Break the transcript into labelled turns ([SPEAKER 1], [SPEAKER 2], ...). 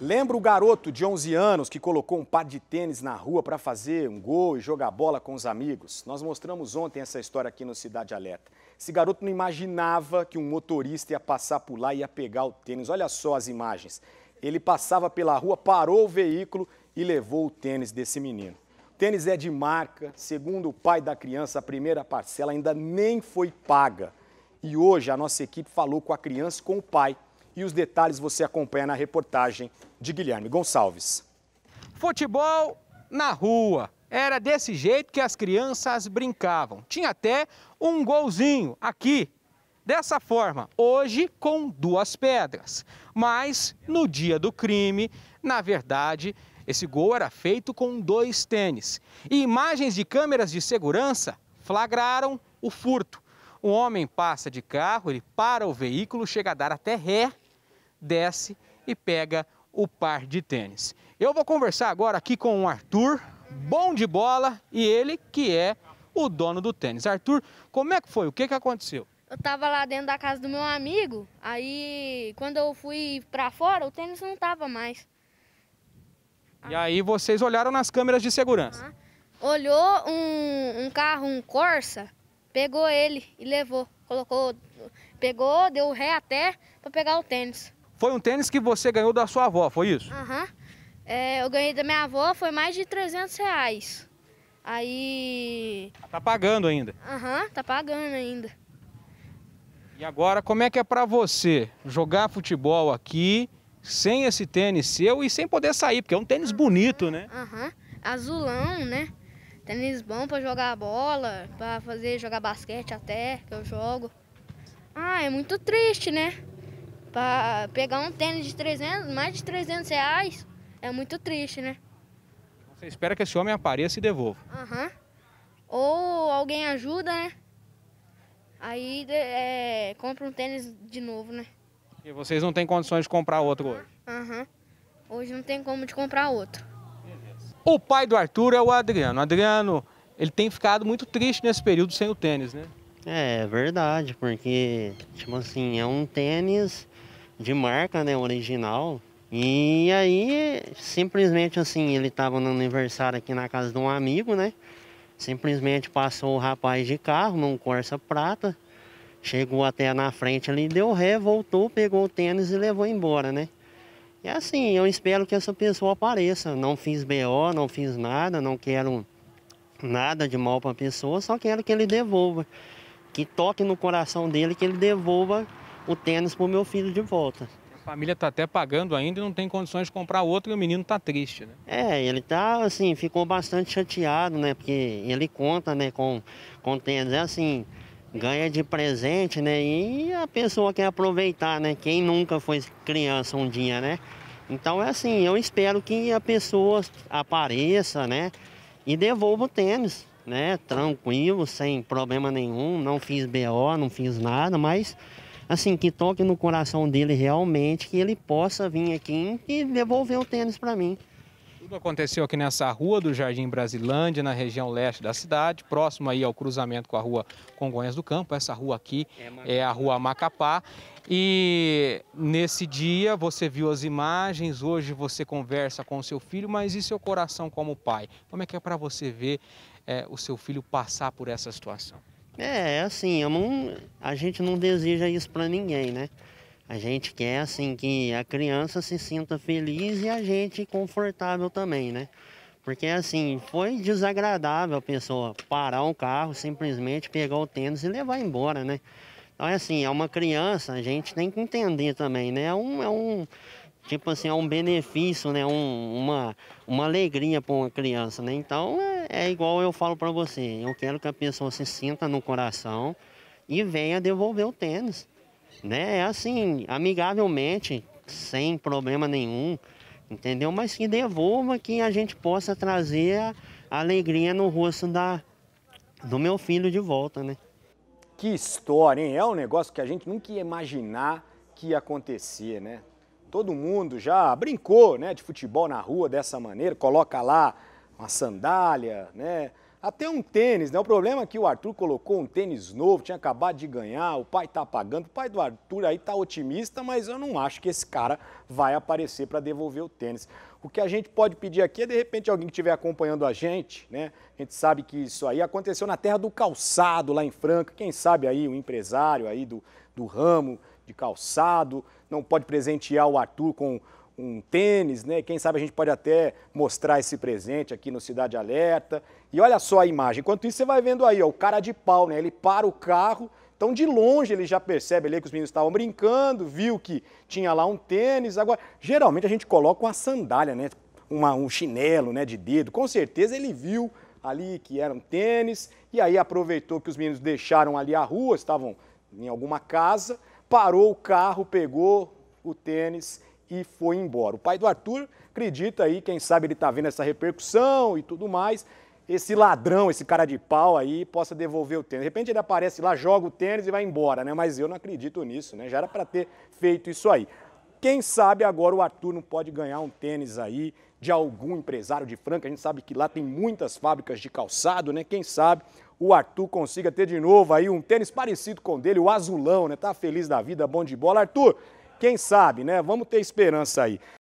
[SPEAKER 1] Lembra o garoto de 11 anos que colocou um par de tênis na rua para fazer um gol e jogar bola com os amigos? Nós mostramos ontem essa história aqui no Cidade Alerta. Esse garoto não imaginava que um motorista ia passar por lá e ia pegar o tênis. Olha só as imagens. Ele passava pela rua, parou o veículo e levou o tênis desse menino. O tênis é de marca, segundo o pai da criança, a primeira parcela ainda nem foi paga. E hoje a nossa equipe falou com a criança e com o pai e os detalhes você acompanha na reportagem de Guilherme Gonçalves. Futebol na rua. Era desse
[SPEAKER 2] jeito que as crianças brincavam. Tinha até um golzinho aqui, dessa forma, hoje com duas pedras. Mas no dia do crime, na verdade, esse gol era feito com dois tênis. E imagens de câmeras de segurança flagraram o furto. O homem passa de carro, ele para o veículo, chega a dar até ré desce e pega o par de tênis. Eu vou conversar agora aqui com o Arthur, bom de bola, e ele que é o dono do tênis. Arthur, como é que foi? O que, que aconteceu?
[SPEAKER 3] Eu tava lá dentro da casa do meu amigo, aí quando eu fui para fora, o tênis não tava mais.
[SPEAKER 2] E aí vocês olharam nas câmeras de segurança? Uhum.
[SPEAKER 3] Olhou um, um carro, um Corsa, pegou ele e levou. Colocou, pegou, deu ré até para pegar o tênis.
[SPEAKER 2] Foi um tênis que você ganhou da sua avó, foi isso?
[SPEAKER 3] Aham. Uhum. É, eu ganhei da minha avó, foi mais de 300 reais. Aí...
[SPEAKER 2] Ah, tá pagando ainda?
[SPEAKER 3] Aham, uhum, tá pagando ainda.
[SPEAKER 2] E agora, como é que é pra você jogar futebol aqui sem esse tênis seu e sem poder sair? Porque é um tênis uhum, bonito, né?
[SPEAKER 3] Aham, azulão, né? Tênis bom pra jogar bola, pra fazer, jogar basquete até, que eu jogo. Ah, é muito triste, né? para pegar um tênis de 300, mais de 300 reais, é muito triste, né?
[SPEAKER 2] Você espera que esse homem apareça e devolva.
[SPEAKER 3] Aham. Uhum. Ou alguém ajuda, né? Aí é, compra um tênis de novo, né?
[SPEAKER 2] E vocês não têm condições de comprar outro hoje?
[SPEAKER 3] Aham. Uhum. Hoje não tem como de comprar outro.
[SPEAKER 2] O pai do Arthur é o Adriano. Adriano, ele tem ficado muito triste nesse período sem o tênis, né? É, é verdade, porque,
[SPEAKER 4] tipo assim, é um tênis de marca, né, original. E aí, simplesmente assim, ele estava no aniversário aqui na casa de um amigo, né? Simplesmente passou o rapaz de carro num Corsa prata, chegou até na frente ali, deu ré, voltou, pegou o tênis e levou embora, né? E assim, eu espero que essa pessoa apareça. Não fiz BO, não fiz nada, não quero nada de mal para a pessoa, só quero que ele devolva. Que toque no coração dele, que ele devolva o tênis para o meu filho de volta.
[SPEAKER 2] A família está até pagando ainda e não tem condições de comprar outro e o menino está triste, né?
[SPEAKER 4] É, ele tá assim, ficou bastante chateado, né? Porque ele conta, né, com, com tênis. É assim, ganha de presente, né? E a pessoa quer aproveitar, né? Quem nunca foi criança um dia, né? Então é assim, eu espero que a pessoa apareça, né? E devolva o tênis, né? Tranquilo, sem problema nenhum. Não fiz BO, não fiz nada, mas assim, que toque no coração dele realmente, que ele possa vir aqui e devolver o tênis para mim.
[SPEAKER 2] Tudo aconteceu aqui nessa rua do Jardim Brasilândia, na região leste da cidade, próximo aí ao cruzamento com a rua Congonhas do Campo. Essa rua aqui é, é a rua Macapá. E nesse dia você viu as imagens, hoje você conversa com o seu filho, mas e seu coração como pai? Como é que é para você ver é, o seu filho passar por essa situação?
[SPEAKER 4] É, assim, não, a gente não deseja isso para ninguém, né? A gente quer, assim, que a criança se sinta feliz e a gente confortável também, né? Porque, assim, foi desagradável a pessoa parar um carro, simplesmente pegar o tênis e levar embora, né? Então, é assim, é uma criança, a gente tem que entender também, né? É um, é um tipo assim, é um benefício, né? Um, uma, uma alegria para uma criança, né? Então, é é igual eu falo para você. Eu quero que a pessoa se sinta no coração e venha devolver o tênis. Né? É assim, amigavelmente, sem problema nenhum, entendeu? Mas que devolva que a gente possa trazer a alegria no rosto
[SPEAKER 1] da, do meu filho de volta, né? Que história, hein? É um negócio que a gente nunca ia imaginar que ia acontecer, né? Todo mundo já brincou né, de futebol na rua dessa maneira, coloca lá uma sandália, né? Até um tênis, né? O problema é que o Arthur colocou um tênis novo, tinha acabado de ganhar, o pai tá pagando. O pai do Arthur aí tá otimista, mas eu não acho que esse cara vai aparecer para devolver o tênis. O que a gente pode pedir aqui é, de repente, alguém que estiver acompanhando a gente, né? A gente sabe que isso aí aconteceu na terra do calçado, lá em Franca. Quem sabe aí o empresário aí do, do ramo de calçado não pode presentear o Arthur com um tênis, né? Quem sabe a gente pode até mostrar esse presente aqui no Cidade Alerta. E olha só a imagem. Enquanto isso, você vai vendo aí, ó, o cara de pau, né? Ele para o carro. Então, de longe, ele já percebe ali que os meninos estavam brincando, viu que tinha lá um tênis. Agora, geralmente a gente coloca uma sandália, né? Uma, um chinelo né, de dedo. Com certeza ele viu ali que era um tênis. E aí aproveitou que os meninos deixaram ali a rua, estavam em alguma casa, parou o carro, pegou o tênis e foi embora. O pai do Arthur acredita aí, quem sabe ele está vendo essa repercussão e tudo mais. Esse ladrão, esse cara de pau aí, possa devolver o tênis. De repente ele aparece lá, joga o tênis e vai embora, né? Mas eu não acredito nisso, né? Já era para ter feito isso aí. Quem sabe agora o Arthur não pode ganhar um tênis aí de algum empresário de Franca. A gente sabe que lá tem muitas fábricas de calçado, né? Quem sabe o Arthur consiga ter de novo aí um tênis parecido com o dele, o azulão, né? Tá feliz da vida, bom de bola. Arthur, quem sabe, né? Vamos ter esperança aí.